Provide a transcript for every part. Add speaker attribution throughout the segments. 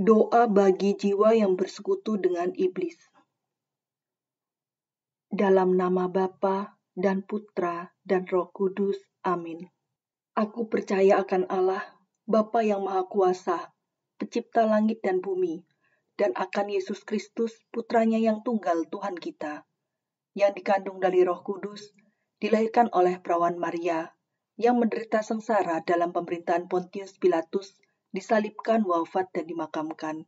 Speaker 1: Doa bagi jiwa yang bersekutu dengan iblis. Dalam nama Bapa dan Putra dan Roh Kudus. Amin. Aku percaya akan Allah, Bapa yang Maha Kuasa, Pencipta langit dan bumi, dan akan Yesus Kristus, Putranya yang tunggal Tuhan kita, yang dikandung dari Roh Kudus, dilahirkan oleh perawan Maria, yang menderita sengsara dalam pemerintahan Pontius Pilatus, disalibkan, wafat, dan dimakamkan,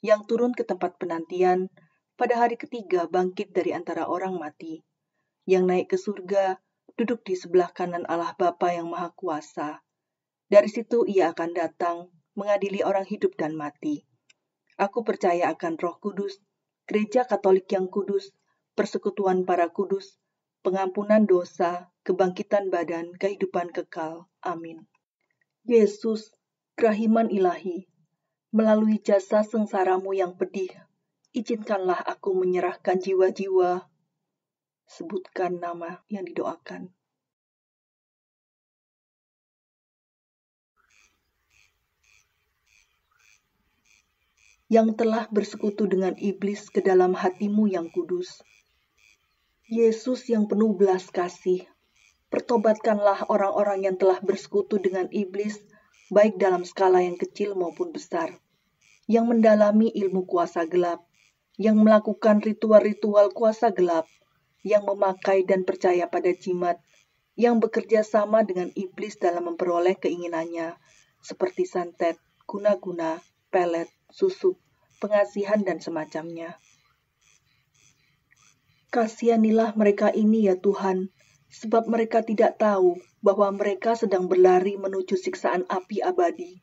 Speaker 1: yang turun ke tempat penantian pada hari ketiga bangkit dari antara orang mati, yang naik ke surga, duduk di sebelah kanan Allah Bapa yang Maha Kuasa. Dari situ ia akan datang mengadili orang hidup dan mati. Aku percaya akan Roh Kudus, Gereja Katolik yang kudus, persekutuan para kudus, pengampunan dosa, kebangkitan badan, kehidupan kekal. Amin. Yesus, Rahiman ilahi, melalui jasa sengsaramu yang pedih, izinkanlah aku menyerahkan jiwa-jiwa. Sebutkan nama yang didoakan. Yang telah bersekutu dengan iblis ke dalam hatimu yang kudus. Yesus yang penuh belas kasih, pertobatkanlah orang-orang yang telah bersekutu dengan iblis baik dalam skala yang kecil maupun besar, yang mendalami ilmu kuasa gelap, yang melakukan ritual-ritual kuasa gelap, yang memakai dan percaya pada jimat, yang bekerja sama dengan iblis dalam memperoleh keinginannya, seperti santet, guna-guna, pelet, susuk, pengasihan, dan semacamnya. Kasihanilah mereka ini ya Tuhan, sebab mereka tidak tahu bahwa mereka sedang berlari menuju siksaan api abadi.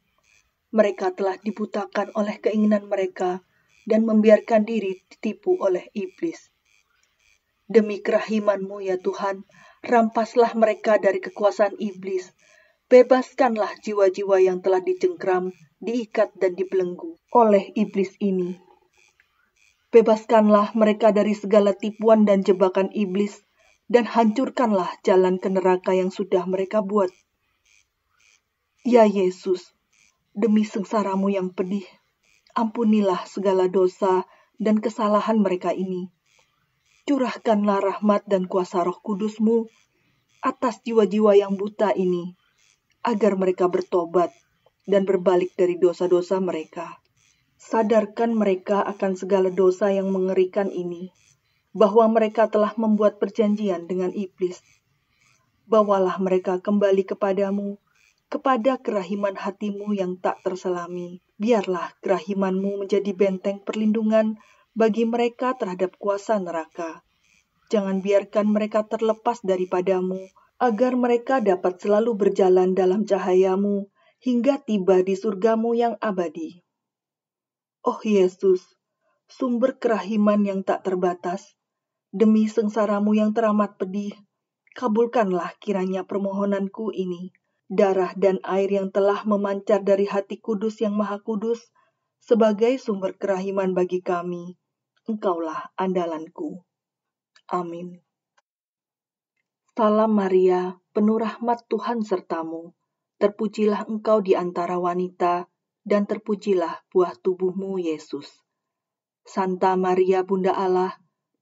Speaker 1: Mereka telah dibutakan oleh keinginan mereka dan membiarkan diri ditipu oleh iblis. Demi kerahimanmu ya Tuhan, rampaslah mereka dari kekuasaan iblis. Bebaskanlah jiwa-jiwa yang telah dicengkram, diikat dan dibelenggu oleh iblis ini. Bebaskanlah mereka dari segala tipuan dan jebakan iblis, dan hancurkanlah jalan ke neraka yang sudah mereka buat. Ya Yesus, demi sengsaramu yang pedih, ampunilah segala dosa dan kesalahan mereka ini. Curahkanlah rahmat dan kuasa roh kudusmu atas jiwa-jiwa yang buta ini, agar mereka bertobat dan berbalik dari dosa-dosa mereka. Sadarkan mereka akan segala dosa yang mengerikan ini, bahwa mereka telah membuat perjanjian dengan iblis. Bawalah mereka kembali kepadamu, kepada kerahiman hatimu yang tak terselami. Biarlah kerahimanmu menjadi benteng perlindungan bagi mereka terhadap kuasa neraka. Jangan biarkan mereka terlepas daripadamu, agar mereka dapat selalu berjalan dalam cahayamu hingga tiba di surgamu yang abadi. Oh Yesus, sumber kerahiman yang tak terbatas, Demi sengsaramu yang teramat pedih, kabulkanlah kiranya permohonanku ini. Darah dan air yang telah memancar dari hati kudus yang maha kudus, sebagai sumber kerahiman bagi kami, engkaulah andalanku. Amin. Salam Maria, penuh rahmat Tuhan sertamu. Terpujilah engkau di antara wanita, dan terpujilah buah tubuhmu, Yesus. Santa Maria Bunda Allah,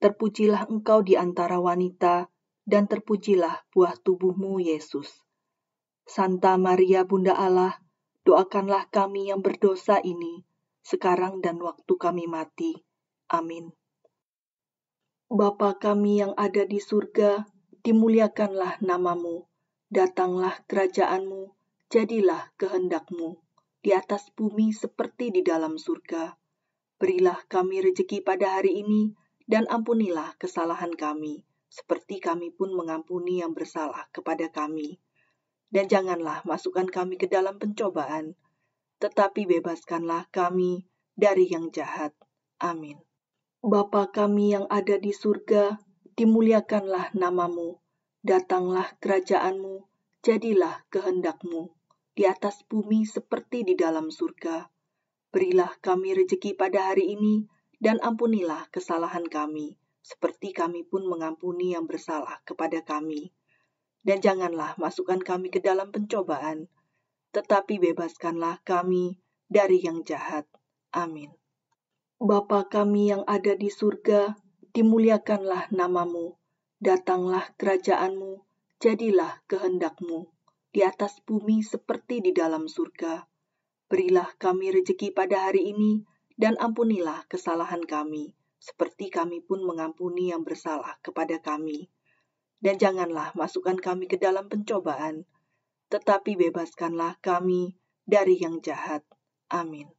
Speaker 1: Terpujilah engkau di antara wanita, dan terpujilah buah tubuhmu, Yesus. Santa Maria Bunda Allah, doakanlah kami yang berdosa ini, sekarang dan waktu kami mati. Amin. Bapa kami yang ada di surga, dimuliakanlah namamu, datanglah kerajaanmu, jadilah kehendakmu, di atas bumi seperti di dalam surga. Berilah kami rejeki pada hari ini, dan ampunilah kesalahan kami, seperti kami pun mengampuni yang bersalah kepada kami. Dan janganlah masukkan kami ke dalam pencobaan, tetapi bebaskanlah kami dari yang jahat. Amin. Bapa kami yang ada di surga, dimuliakanlah namamu, datanglah kerajaanmu, jadilah kehendakmu, di atas bumi seperti di dalam surga. Berilah kami rejeki pada hari ini, dan ampunilah kesalahan kami, seperti kami pun mengampuni yang bersalah kepada kami. Dan janganlah masukkan kami ke dalam pencobaan, tetapi bebaskanlah kami dari yang jahat. Amin. Bapa kami yang ada di surga, dimuliakanlah namamu, datanglah kerajaanmu, jadilah kehendakmu, di atas bumi seperti di dalam surga. Berilah kami rejeki pada hari ini, dan ampunilah kesalahan kami, seperti kami pun mengampuni yang bersalah kepada kami. Dan janganlah masukkan kami ke dalam pencobaan, tetapi bebaskanlah kami dari yang jahat. Amin.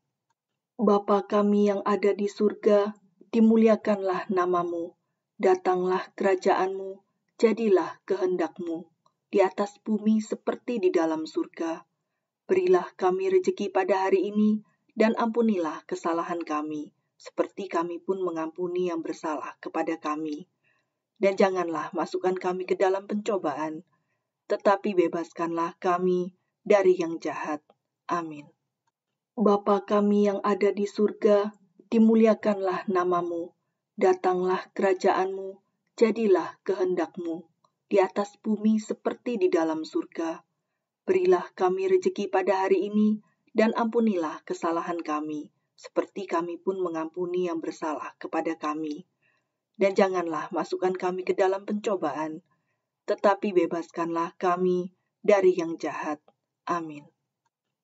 Speaker 1: Bapa kami yang ada di surga, dimuliakanlah namamu, datanglah kerajaanmu, jadilah kehendakmu, di atas bumi seperti di dalam surga. Berilah kami rejeki pada hari ini, dan ampunilah kesalahan kami, seperti kami pun mengampuni yang bersalah kepada kami. Dan janganlah masukkan kami ke dalam pencobaan, tetapi bebaskanlah kami dari yang jahat. Amin. Bapa kami yang ada di surga, dimuliakanlah namamu, datanglah kerajaanmu, jadilah kehendakmu, di atas bumi seperti di dalam surga. Berilah kami rejeki pada hari ini, dan ampunilah kesalahan kami, seperti kami pun mengampuni yang bersalah kepada kami. Dan janganlah masukkan kami ke dalam pencobaan, tetapi bebaskanlah kami dari yang jahat. Amin.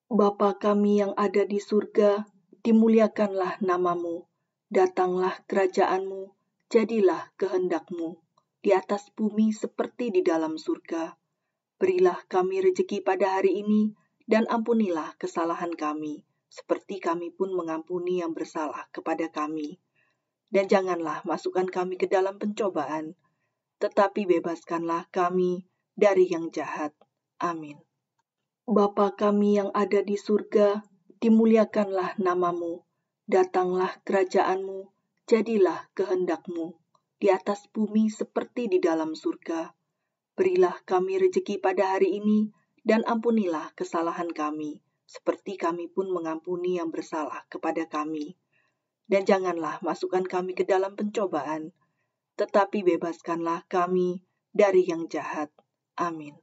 Speaker 1: Bapa kami yang ada di surga, dimuliakanlah namamu, datanglah kerajaanmu, jadilah kehendakmu, di atas bumi seperti di dalam surga. Berilah kami rejeki pada hari ini, dan ampunilah kesalahan kami, seperti kami pun mengampuni yang bersalah kepada kami. Dan janganlah masukkan kami ke dalam pencobaan, tetapi bebaskanlah kami dari yang jahat. Amin. Bapa kami yang ada di surga, dimuliakanlah namamu, datanglah kerajaanmu, jadilah kehendakmu, di atas bumi seperti di dalam surga. Berilah kami rejeki pada hari ini, dan ampunilah kesalahan kami, seperti kami pun mengampuni yang bersalah kepada kami. Dan janganlah masukkan kami ke dalam pencobaan, tetapi bebaskanlah kami dari yang jahat. Amin.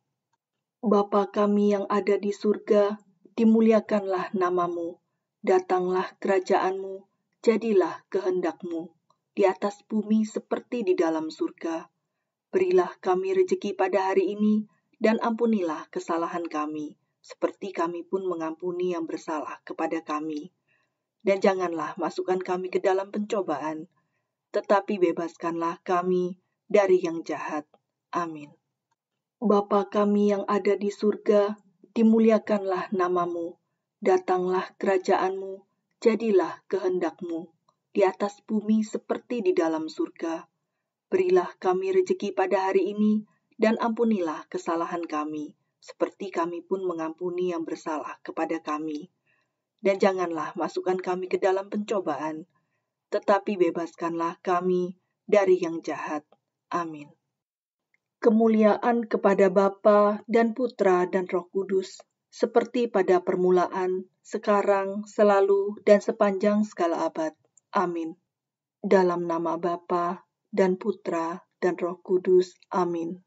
Speaker 1: Bapa kami yang ada di surga, dimuliakanlah namamu, datanglah kerajaanmu, jadilah kehendakmu, di atas bumi seperti di dalam surga. Berilah kami rejeki pada hari ini, dan ampunilah kesalahan kami, seperti kami pun mengampuni yang bersalah kepada kami. Dan janganlah masukkan kami ke dalam pencobaan, tetapi bebaskanlah kami dari yang jahat. Amin. Bapa kami yang ada di surga, dimuliakanlah namamu, datanglah kerajaanmu, jadilah kehendakmu, di atas bumi seperti di dalam surga. Berilah kami rejeki pada hari ini, dan ampunilah kesalahan kami, seperti kami pun mengampuni yang bersalah kepada kami. Dan janganlah masukkan kami ke dalam pencobaan, tetapi bebaskanlah kami dari yang jahat. Amin. Kemuliaan kepada Bapa dan Putra dan Roh Kudus, seperti pada permulaan, sekarang, selalu, dan sepanjang segala abad. Amin. Dalam nama Bapa dan Putra dan Roh Kudus. Amin.